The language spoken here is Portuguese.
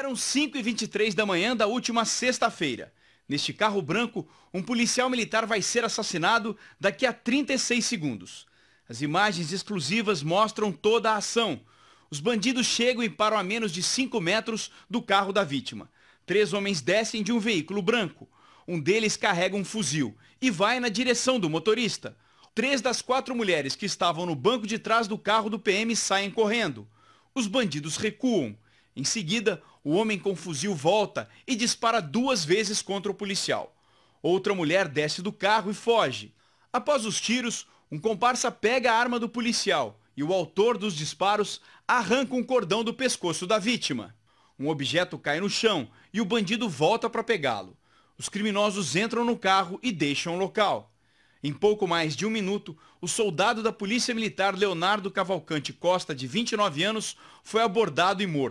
Eram 5 h 23 da manhã da última sexta-feira. Neste carro branco, um policial militar vai ser assassinado daqui a 36 segundos. As imagens exclusivas mostram toda a ação. Os bandidos chegam e param a menos de 5 metros do carro da vítima. Três homens descem de um veículo branco. Um deles carrega um fuzil e vai na direção do motorista. Três das quatro mulheres que estavam no banco de trás do carro do PM saem correndo. Os bandidos recuam. Em seguida, o homem com fuzil volta e dispara duas vezes contra o policial. Outra mulher desce do carro e foge. Após os tiros, um comparsa pega a arma do policial e o autor dos disparos arranca um cordão do pescoço da vítima. Um objeto cai no chão e o bandido volta para pegá-lo. Os criminosos entram no carro e deixam o local. Em pouco mais de um minuto, o soldado da Polícia Militar Leonardo Cavalcante Costa, de 29 anos, foi abordado e morto.